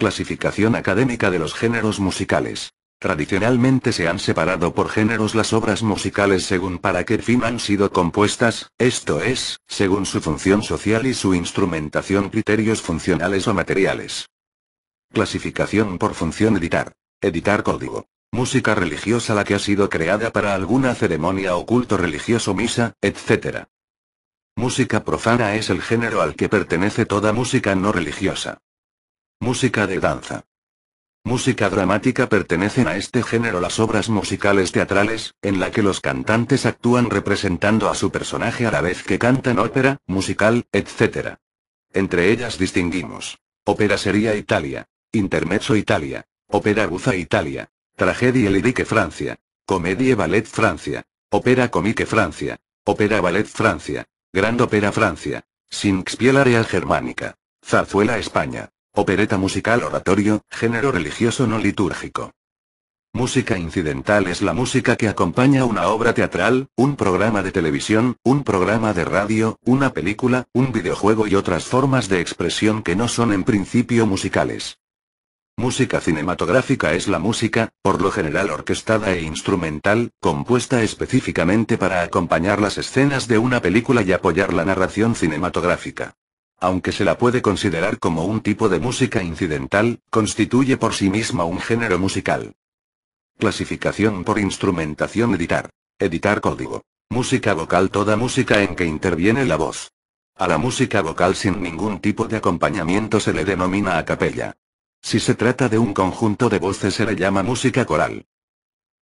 Clasificación académica de los géneros musicales. Tradicionalmente se han separado por géneros las obras musicales según para qué fin han sido compuestas, esto es, según su función social y su instrumentación criterios funcionales o materiales. Clasificación por función editar. Editar código. Música religiosa la que ha sido creada para alguna ceremonia o culto religioso misa, etc. Música profana es el género al que pertenece toda música no religiosa. Música de danza. Música dramática pertenecen a este género las obras musicales teatrales, en la que los cantantes actúan representando a su personaje a la vez que cantan ópera, musical, etc. Entre ellas distinguimos. Ópera sería Italia. Intermezzo Italia. Ópera Guza Italia. Tragedia Lyrique Francia. Comedia ballet Francia. Ópera comique Francia. Ópera ballet Francia. Grand ópera Francia. Area germánica. Zarzuela España. Opereta musical oratorio, género religioso no litúrgico. Música incidental es la música que acompaña una obra teatral, un programa de televisión, un programa de radio, una película, un videojuego y otras formas de expresión que no son en principio musicales. Música cinematográfica es la música, por lo general orquestada e instrumental, compuesta específicamente para acompañar las escenas de una película y apoyar la narración cinematográfica. Aunque se la puede considerar como un tipo de música incidental, constituye por sí misma un género musical. Clasificación por instrumentación editar. Editar código. Música vocal toda música en que interviene la voz. A la música vocal sin ningún tipo de acompañamiento se le denomina a capella. Si se trata de un conjunto de voces se le llama música coral.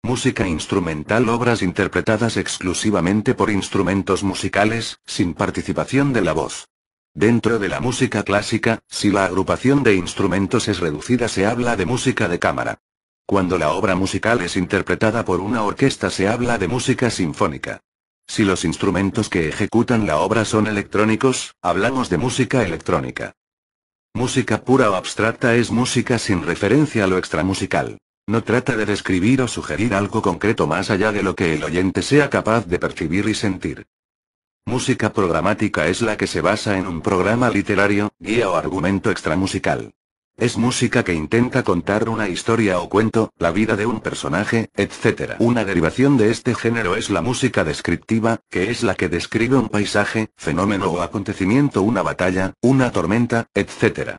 Música instrumental obras interpretadas exclusivamente por instrumentos musicales, sin participación de la voz. Dentro de la música clásica, si la agrupación de instrumentos es reducida se habla de música de cámara. Cuando la obra musical es interpretada por una orquesta se habla de música sinfónica. Si los instrumentos que ejecutan la obra son electrónicos, hablamos de música electrónica. Música pura o abstracta es música sin referencia a lo extramusical. No trata de describir o sugerir algo concreto más allá de lo que el oyente sea capaz de percibir y sentir. Música programática es la que se basa en un programa literario, guía o argumento extramusical. Es música que intenta contar una historia o cuento, la vida de un personaje, etc. Una derivación de este género es la música descriptiva, que es la que describe un paisaje, fenómeno o acontecimiento, una batalla, una tormenta, etc.